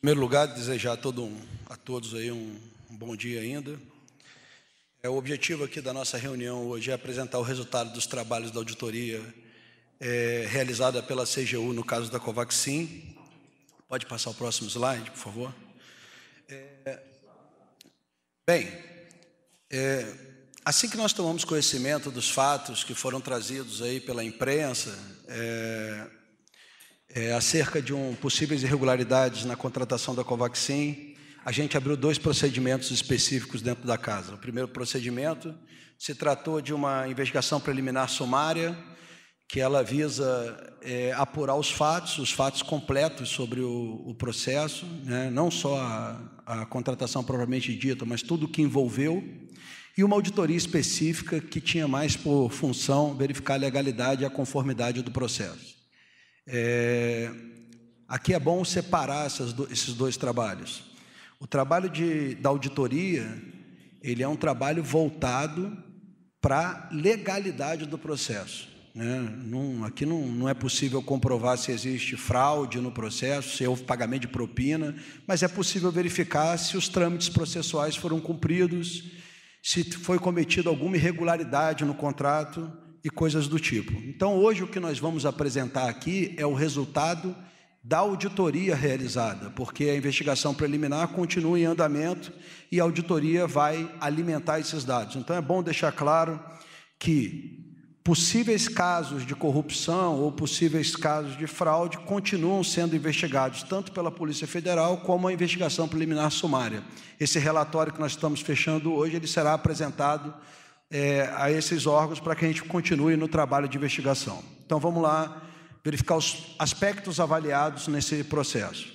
primeiro lugar, desejar a, todo um, a todos aí um, um bom dia ainda. É, o objetivo aqui da nossa reunião hoje é apresentar o resultado dos trabalhos da auditoria é, realizada pela CGU no caso da Covaxin. Pode passar o próximo slide, por favor. É, bem, é, assim que nós tomamos conhecimento dos fatos que foram trazidos aí pela imprensa, é, é, acerca de um, possíveis irregularidades na contratação da Covaxin, a gente abriu dois procedimentos específicos dentro da casa. O primeiro procedimento se tratou de uma investigação preliminar sumária, que ela visa é, apurar os fatos, os fatos completos sobre o, o processo, né? não só a, a contratação propriamente dita, mas tudo o que envolveu, e uma auditoria específica que tinha mais por função verificar a legalidade e a conformidade do processo. É, aqui é bom separar do, esses dois trabalhos. O trabalho de, da auditoria, ele é um trabalho voltado para a legalidade do processo. Né? Não, aqui não, não é possível comprovar se existe fraude no processo, se houve pagamento de propina, mas é possível verificar se os trâmites processuais foram cumpridos, se foi cometida alguma irregularidade no contrato e coisas do tipo. Então, hoje o que nós vamos apresentar aqui é o resultado da auditoria realizada, porque a investigação preliminar continua em andamento e a auditoria vai alimentar esses dados. Então, é bom deixar claro que possíveis casos de corrupção ou possíveis casos de fraude continuam sendo investigados tanto pela Polícia Federal como a investigação preliminar sumária. Esse relatório que nós estamos fechando hoje, ele será apresentado é, a esses órgãos para que a gente continue no trabalho de investigação. Então vamos lá verificar os aspectos avaliados nesse processo.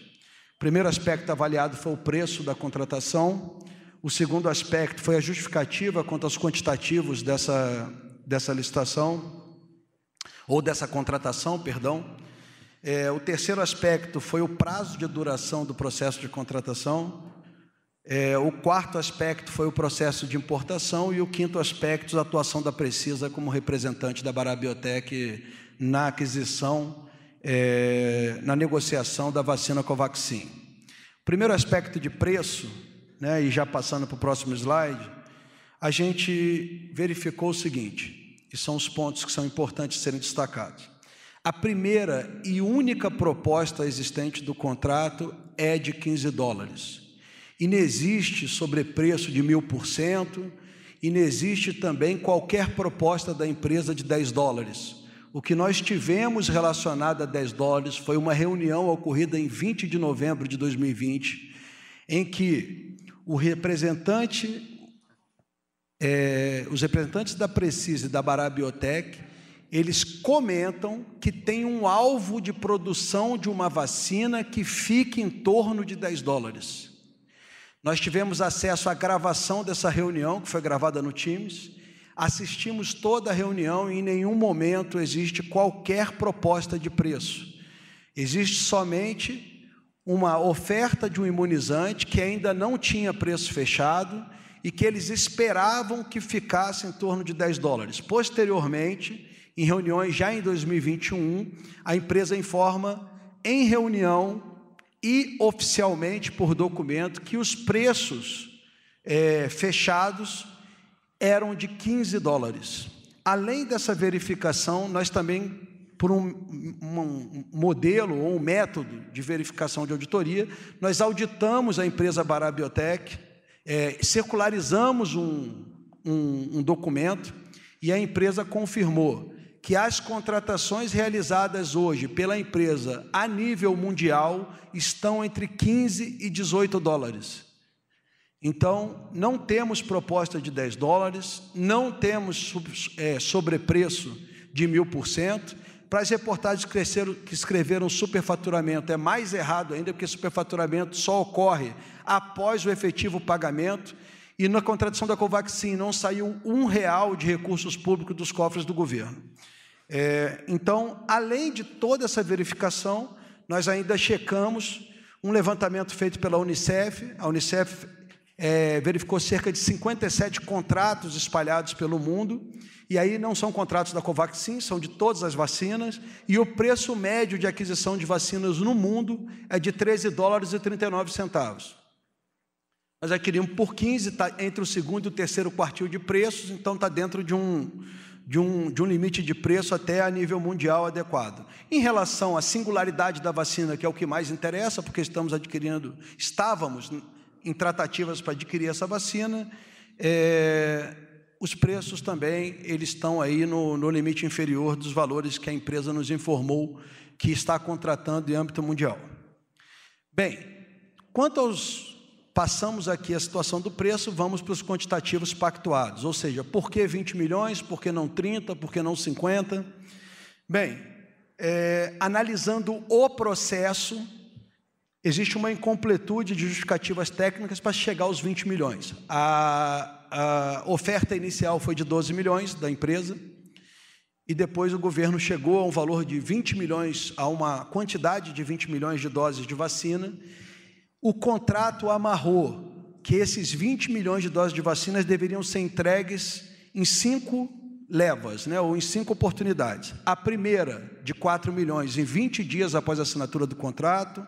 O primeiro aspecto avaliado foi o preço da contratação. O segundo aspecto foi a justificativa quanto aos quantitativos dessa, dessa licitação, ou dessa contratação, perdão. É, o terceiro aspecto foi o prazo de duração do processo de contratação. É, o quarto aspecto foi o processo de importação e o quinto aspecto, a atuação da Precisa como representante da Barabiotec na aquisição, é, na negociação da vacina Covaxin. Primeiro aspecto de preço, né, e já passando para o próximo slide, a gente verificou o seguinte, e são os pontos que são importantes serem destacados. A primeira e única proposta existente do contrato é de 15 dólares Inexiste sobrepreço de mil por cento, e não existe também qualquer proposta da empresa de 10 dólares. O que nós tivemos relacionado a 10 dólares foi uma reunião ocorrida em 20 de novembro de 2020, em que o representante, é, os representantes da Precisa e da Bará eles comentam que tem um alvo de produção de uma vacina que fica em torno de 10 dólares. Nós tivemos acesso à gravação dessa reunião, que foi gravada no Teams. Assistimos toda a reunião e em nenhum momento existe qualquer proposta de preço. Existe somente uma oferta de um imunizante que ainda não tinha preço fechado e que eles esperavam que ficasse em torno de 10 dólares. Posteriormente, em reuniões já em 2021, a empresa informa em reunião e oficialmente por documento que os preços é, fechados eram de 15 dólares. Além dessa verificação, nós também, por um, um, modelo ou um método de verificação de auditoria, nós auditamos a empresa Barabiotec, é, circularizamos um, um, um documento e a empresa confirmou que as contratações realizadas hoje pela empresa a nível mundial estão entre 15 e 18 dólares. Então, não temos proposta de 10 dólares, não temos é, sobrepreço de mil por cento. Para as reportagens que escreveram superfaturamento, é mais errado ainda, porque superfaturamento só ocorre após o efetivo pagamento. E na contratação da Covaxin não saiu um real de recursos públicos dos cofres do governo. É, então, além de toda essa verificação, nós ainda checamos um levantamento feito pela Unicef. A Unicef é, verificou cerca de 57 contratos espalhados pelo mundo, e aí não são contratos da Covaxin, são de todas as vacinas, e o preço médio de aquisição de vacinas no mundo é de 13 dólares e 39 centavos. Nós adquirimos por 15, está entre o segundo e o terceiro quartil de preços, então está dentro de um, de um, de um limite de preço até a nível mundial adequado. Em relação à singularidade da vacina, que é o que mais interessa, porque estamos adquirindo, estávamos em tratativas para adquirir essa vacina, é, os preços também eles estão aí no, no limite inferior dos valores que a empresa nos informou que está contratando em âmbito mundial. Bem, quanto aos Passamos aqui a situação do preço, vamos para os quantitativos pactuados, ou seja, por que 20 milhões, por que não 30, por que não 50? Bem, é, analisando o processo, existe uma incompletude de justificativas técnicas para chegar aos 20 milhões. A, a, oferta inicial foi de 12 milhões da empresa, e depois o governo chegou a um valor de 20 milhões, a uma quantidade de 20 milhões de doses de vacina, o contrato amarrou que esses 20 milhões de doses de vacinas deveriam ser entregues em cinco levas, né, ou em cinco oportunidades. A primeira, de 4 milhões, em 20 dias após a assinatura do contrato.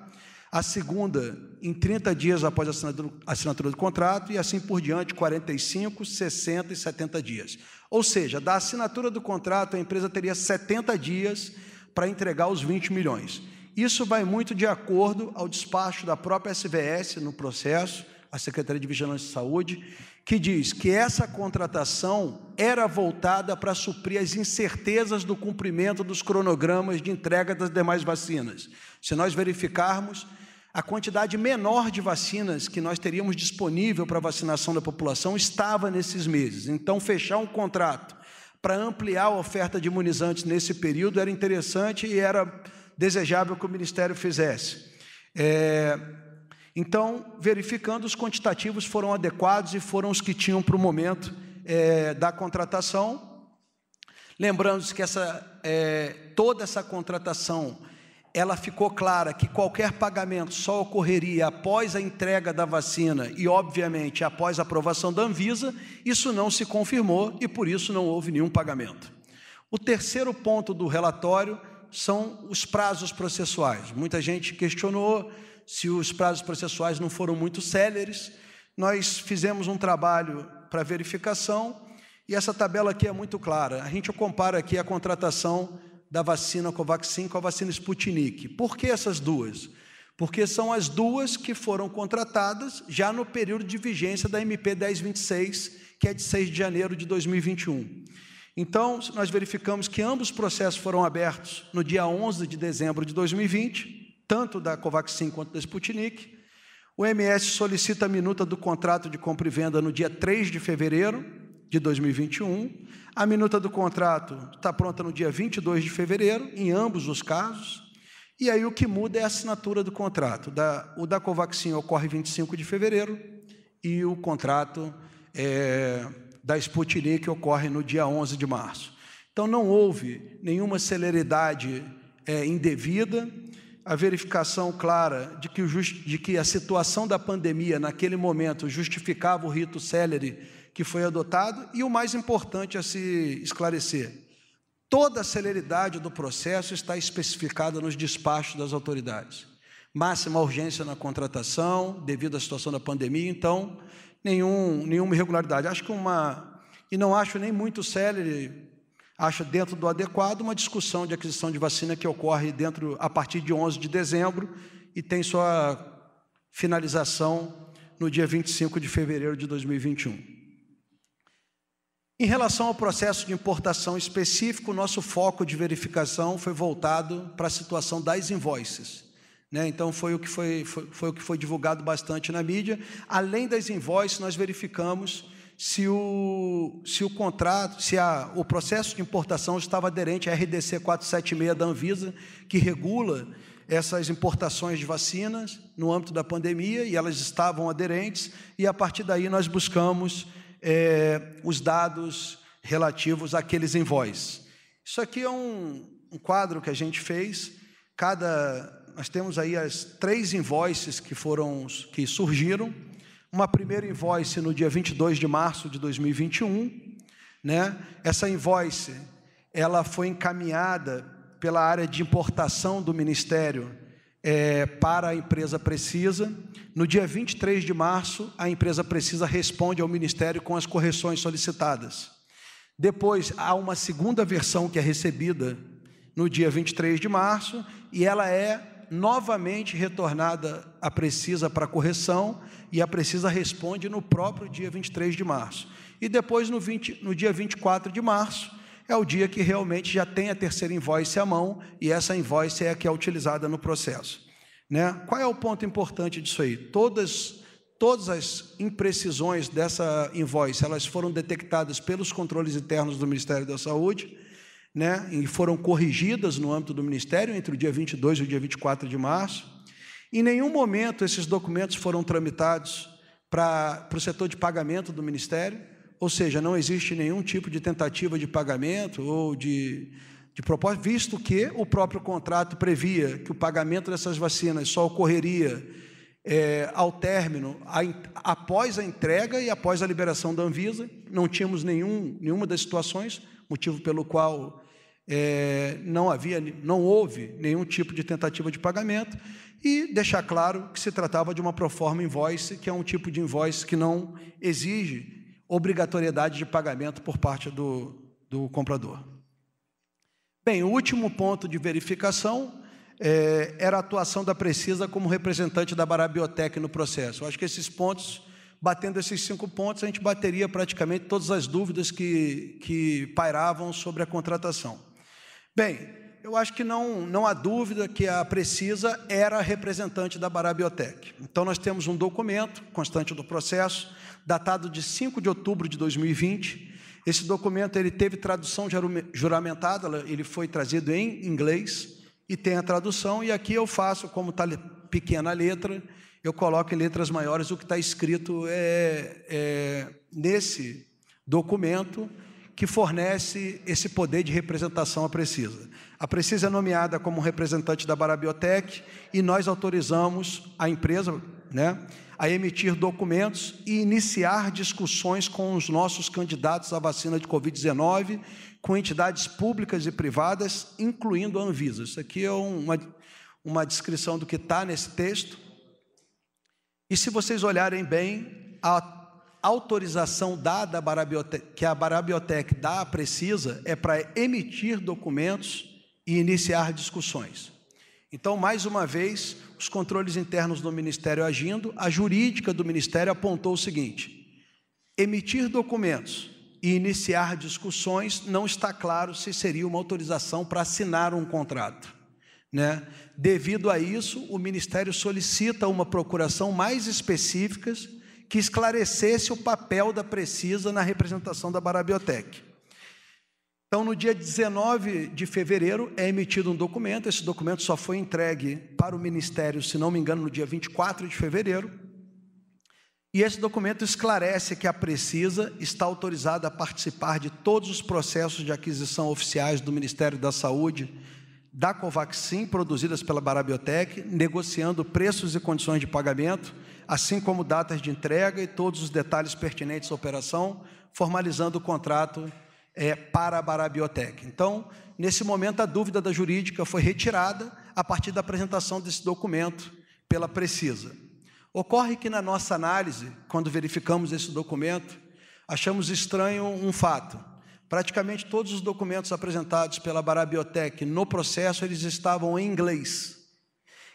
A segunda, em 30 dias após a assinatura do contrato, e assim por diante, 45, 60 e 70 dias. Ou seja, da assinatura do contrato, a empresa teria 70 dias para entregar os 20 milhões. Isso vai muito de acordo ao despacho da própria SVS no processo, a Secretaria de Vigilância e Saúde, que diz que essa contratação era voltada para suprir as incertezas do cumprimento dos cronogramas de entrega das demais vacinas. Se nós verificarmos, a quantidade menor de vacinas que nós teríamos disponível para vacinação da população estava nesses meses. Então, fechar um contrato para ampliar a oferta de imunizantes nesse período era interessante e era desejável que o ministério fizesse. É, então, verificando, os quantitativos foram adequados e foram os que tinham para o momento é, da contratação. Lembrando-se que essa, é, toda essa contratação ela ficou clara que qualquer pagamento só ocorreria após a entrega da vacina e, obviamente, após a aprovação da Anvisa, isso não se confirmou e, por isso, não houve nenhum pagamento. O terceiro ponto do relatório são os prazos processuais. Muita gente questionou se os prazos processuais não foram muito céleres. Nós fizemos um trabalho para verificação e essa tabela aqui é muito clara. A gente compara aqui a contratação da vacina Covaxin com a vacina Sputnik. Por que essas duas? Porque são as duas que foram contratadas já no período de vigência da MP 1026, que é de 6 de janeiro de 2021. Então, nós verificamos que ambos os processos foram abertos no dia 11 de dezembro de 2020, tanto da Covaxin quanto da Sputnik. O MS solicita a minuta do contrato de compra e venda no dia 3 de fevereiro de 2021. A minuta do contrato está pronta no dia 22 de fevereiro, em ambos os casos. E aí o que muda é a assinatura do contrato. Da, o da Covaxin ocorre 25 de fevereiro e o contrato é, da Sputnik que ocorre no dia 11 de março. Então, não houve nenhuma celeridade é, indevida, a verificação clara de que, just, de que a situação da pandemia naquele momento justificava o rito célere que foi adotado, e o mais importante a se esclarecer: toda a celeridade do processo está especificada nos despachos das autoridades. Máxima urgência na contratação, devido à situação da pandemia, então nenhum, nenhuma irregularidade. Acho que uma, e não acho nem muito célere, acho dentro do adequado, uma discussão de aquisição de vacina que ocorre dentro a partir de 11 de dezembro e tem sua finalização no dia 25 de fevereiro de 2021. Em relação ao processo de importação específico, nosso foco de verificação foi voltado para a situação das invoices. Né? Então foi o, que foi, foi, foi o que foi divulgado bastante na mídia. Além das invoices, nós verificamos se o, se o contrato, se a, o processo de importação estava aderente à RDC 476 da Anvisa, que regula essas importações de vacinas no âmbito da pandemia, e elas estavam aderentes, e a partir daí nós buscamos é, os dados relativos àqueles invoices. Isso aqui é um, um quadro que a gente fez, cada nós temos aí as três invoices que foram que surgiram. Uma primeira invoice no dia 22 de março de 2021, né? Essa invoice, ela foi encaminhada pela área de importação do Ministério é, para a empresa Precisa. No dia 23 de março, a empresa Precisa responde ao Ministério com as correções solicitadas. Depois, há uma segunda versão que é recebida no dia 23 de março, e ela é novamente retornada a Precisa para correção, e a Precisa responde no próprio dia 23 de março. E depois, no, 20, no dia 24 de março, é o dia que realmente já tem a terceira invoice à mão, e essa invoice é a que é utilizada no processo. Né? Qual é o ponto importante disso aí? Todas, todas as imprecisões dessa invoice, elas foram detectadas pelos controles internos do Ministério da Saúde, né, e foram corrigidas no âmbito do Ministério entre o dia 22 e o dia 24 de março. Em nenhum momento esses documentos foram tramitados para o setor de pagamento do Ministério, ou seja, não existe nenhum tipo de tentativa de pagamento ou de, de propósito, visto que o próprio contrato previa que o pagamento dessas vacinas só ocorreria é, ao término, a, após a entrega e após a liberação da Anvisa. Não tínhamos nenhum, nenhuma das situações, motivo pelo qual é, não havia, não houve nenhum tipo de tentativa de pagamento e deixar claro que se tratava de uma proforma invoice, que é um tipo de invoice que não exige obrigatoriedade de pagamento por parte do, do comprador. Bem, o último ponto de verificação é, era a atuação da Precisa como representante da Barabiotec no processo. Eu acho que esses pontos, batendo esses cinco pontos, a gente bateria praticamente todas as dúvidas que, que pairavam sobre a contratação. Bem, eu acho que não, não há dúvida que a Precisa era representante da Barabiotec. Então, nós temos um documento constante do processo, datado de 5 de outubro de 2020. Esse documento ele teve tradução juramentada, ele foi trazido em inglês e tem a tradução, e aqui eu faço, como está pequena a letra, eu coloco em letras maiores o que está escrito é, é, nesse documento que fornece esse poder de representação à Precisa. A Precisa é nomeada como representante da Barabiotec e nós autorizamos a empresa né, a emitir documentos e iniciar discussões com os nossos candidatos à vacina de Covid-19, com entidades públicas e privadas, incluindo a Anvisa. Isso aqui é uma, uma descrição do que está nesse texto. E se vocês olharem bem, a autorização dada que a Barabiotec dá Precisa é para emitir documentos e iniciar discussões. Então, mais uma vez, os controles internos do Ministério agindo, a jurídica do Ministério apontou o seguinte: emitir documentos e iniciar discussões, não está claro se seria uma autorização para assinar um contrato. Né? Devido a isso, o Ministério solicita uma procuração mais específicas que esclarecesse o papel da Precisa na representação da Barabiotec. Então, no dia 19 de fevereiro, é emitido um documento. Esse documento só foi entregue para o Ministério, se não me engano, no dia 24 de fevereiro. E esse documento esclarece que a Precisa está autorizada a participar de todos os processos de aquisição oficiais do Ministério da Saúde da Covaxin produzidas pela Barabiotec, negociando preços e condições de pagamento, assim como datas de entrega e todos os detalhes pertinentes à operação, formalizando o contrato é, para a Barabiotec. Então, nesse momento, a dúvida da jurídica foi retirada a partir da apresentação desse documento pela Precisa. Ocorre que, na nossa análise, quando verificamos esse documento, achamos estranho um fato Praticamente todos os documentos apresentados pela Barabiotec no processo, eles estavam em inglês.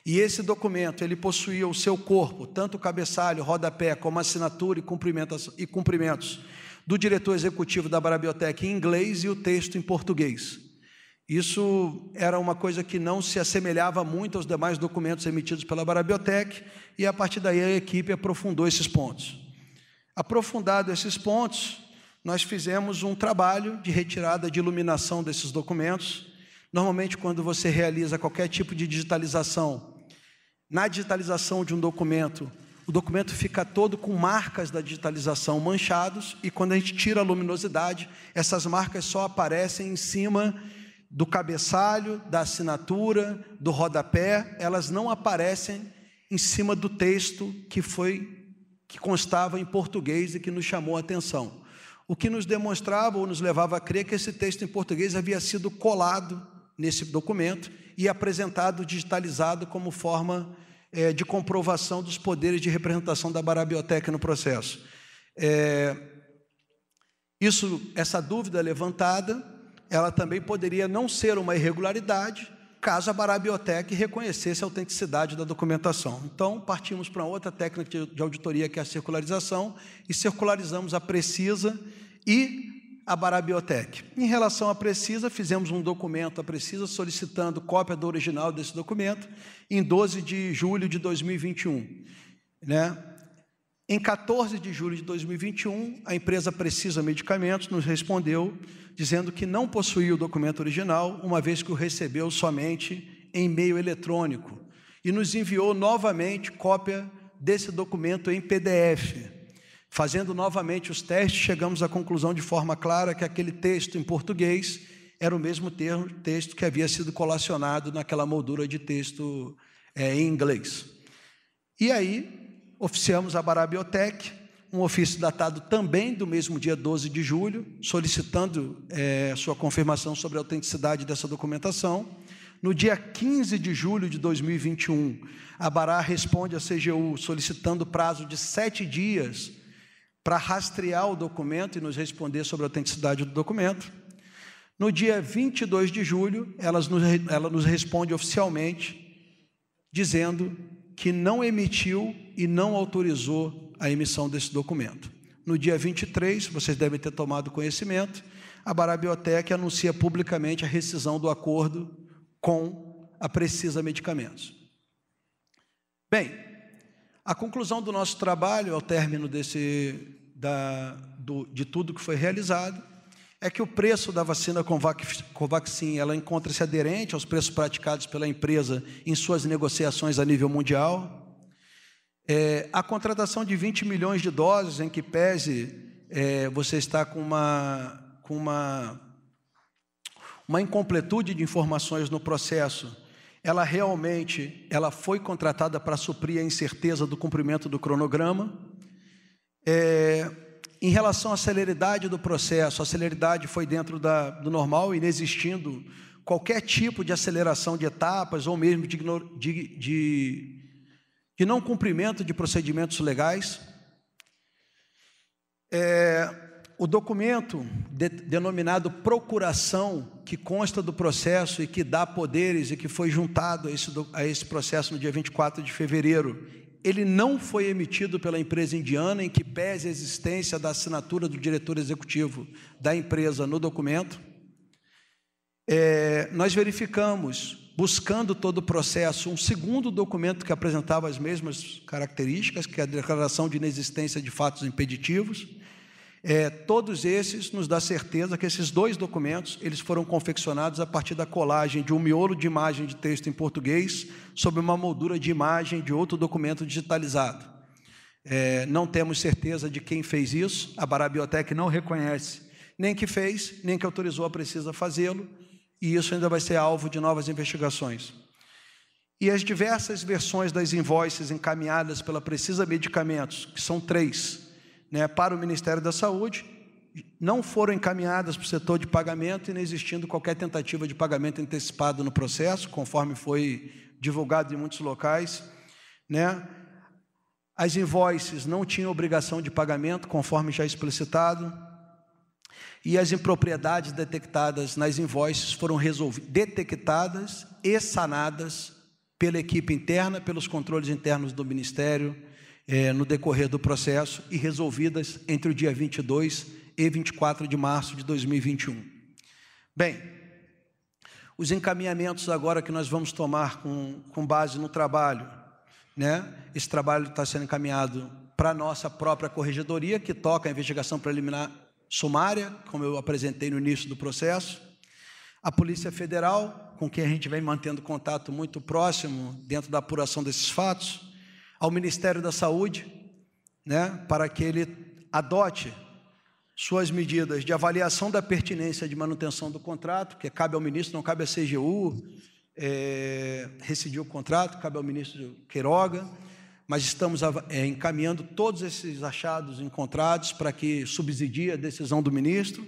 E esse documento, ele possuía o seu corpo, tanto o cabeçalho, rodapé, como assinatura e, e cumprimentos do diretor executivo da Barabiotec em inglês e o texto em português. Isso era uma coisa que não se assemelhava muito aos demais documentos emitidos pela Barabiotec, e a partir daí a equipe aprofundou esses pontos. Aprofundado esses pontos, nós fizemos um trabalho de retirada de iluminação desses documentos. Normalmente, quando você realiza qualquer tipo de digitalização, na digitalização de um documento, o documento fica todo com marcas da digitalização manchados, e quando a gente tira a luminosidade, essas marcas só aparecem em cima do cabeçalho, da assinatura, do rodapé, elas não aparecem em cima do texto que foi que constava em português e que nos chamou a atenção o que nos demonstrava ou nos levava a crer que esse texto em português havia sido colado nesse documento e apresentado digitalizado como forma é, de comprovação dos poderes de representação da barabioteca no processo. É, isso, essa dúvida levantada, ela também poderia não ser uma irregularidade caso a Barabiotec reconhecesse a autenticidade da documentação. Então, partimos para outra técnica de auditoria, que é a circularização, e circularizamos a precisa e a Barabiotec. Em relação à Precisa, fizemos um documento à Precisa solicitando cópia do original desse documento em 12 de julho de 2021. Né? Em 14 de julho de 2021, a empresa Precisa Medicamentos nos respondeu dizendo que não possuía o documento original, uma vez que o recebeu somente em e-mail eletrônico, e nos enviou novamente cópia desse documento em PDF. Fazendo novamente os testes, chegamos à conclusão de forma clara que aquele texto em português era o mesmo termo, texto que havia sido colacionado naquela moldura de texto é, em inglês. E aí, oficiamos a Barabiotec, um ofício datado também do mesmo dia 12 de julho, solicitando é, sua confirmação sobre a autenticidade dessa documentação. No dia 15 de julho de 2021, a Bará responde à CGU solicitando prazo de sete dias para rastrear o documento e nos responder sobre a autenticidade do documento. No dia 22 de julho, ela nos, ela nos responde oficialmente, dizendo que não emitiu e não autorizou a emissão desse documento. No dia 23, vocês devem ter tomado conhecimento, a Bará anuncia publicamente a rescisão do acordo com a Precisa Medicamentos. Bem, a conclusão do nosso trabalho, ao término desse, da, do, de tudo que foi realizado, é que o preço da vacina Covaxin ela encontra-se aderente aos preços praticados pela empresa em suas negociações a nível mundial. É, a contratação de 20 milhões de doses, em que pese é, você está com uma, com uma uma incompletude de informações no processo ela realmente ela foi contratada para suprir a incerteza do cumprimento do cronograma. É, em relação à celeridade do processo, a celeridade foi dentro da, do normal, inexistindo qualquer tipo de aceleração de etapas ou mesmo de, de, de, de não cumprimento de procedimentos legais. É, o documento de, denominado procuração, que consta do processo e que dá poderes e que foi juntado a esse, a esse processo no dia 24 de fevereiro, ele não foi emitido pela empresa indiana, em que pese a existência da assinatura do diretor executivo da empresa no documento. É, nós verificamos, buscando todo o processo, um segundo documento que apresentava as mesmas características, que é a declaração de inexistência de fatos impeditivos é, todos esses nos dá certeza que esses dois documentos eles foram confeccionados a partir da colagem de um miolo de imagem de texto em português sobre uma moldura de imagem de outro documento digitalizado. É, não temos certeza de quem fez isso, a Barabiotec não reconhece nem que fez, nem que autorizou a precisa fazê-lo, e isso ainda vai ser alvo de novas investigações. E as diversas versões das invoices encaminhadas pela Precisa Medicamentos, que são três, né, para o Ministério da Saúde não foram encaminhadas para o setor de pagamento, e não existindo qualquer tentativa de pagamento antecipado no processo, conforme foi divulgado em muitos locais. Né? As invoices não tinham obrigação de pagamento, conforme já explicitado. E as impropriedades detectadas nas invoices foram detectadas e sanadas pela equipe interna, pelos controles internos do Ministério é, no decorrer do processo e resolvidas entre o dia 22 e 24 de março de 2021. Bem, os encaminhamentos agora que nós vamos tomar com, com base no trabalho, né? esse trabalho está sendo encaminhado para a nossa própria corregedoria, que toca a investigação preliminar sumária, como eu apresentei no início do processo, a Polícia Federal, com quem a gente vem mantendo contato muito próximo dentro da apuração desses fatos, ao Ministério da Saúde, né, para que ele adote suas medidas de avaliação da pertinência de manutenção do contrato, que cabe ao ministro, não cabe à CGU, é, rescindir o contrato, cabe ao ministro Queiroga, mas estamos é, encaminhando todos esses achados encontrados para que subsidie a decisão do ministro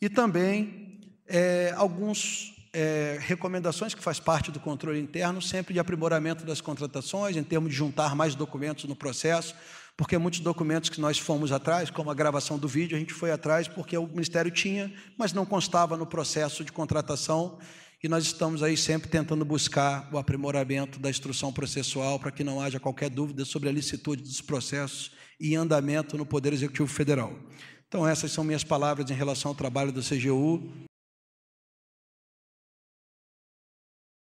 e também é, alguns é, recomendações que faz parte do controle interno, sempre de aprimoramento das contratações, em termos de juntar mais documentos no processo, porque muitos documentos que nós fomos atrás, como a gravação do vídeo, a gente foi atrás porque o Ministério tinha, mas não constava no processo de contratação, e nós estamos aí sempre tentando buscar o aprimoramento da instrução processual para que não haja qualquer dúvida sobre a licitude dos processos e andamento no Poder Executivo Federal. Então, essas são minhas palavras em relação ao trabalho do CGU.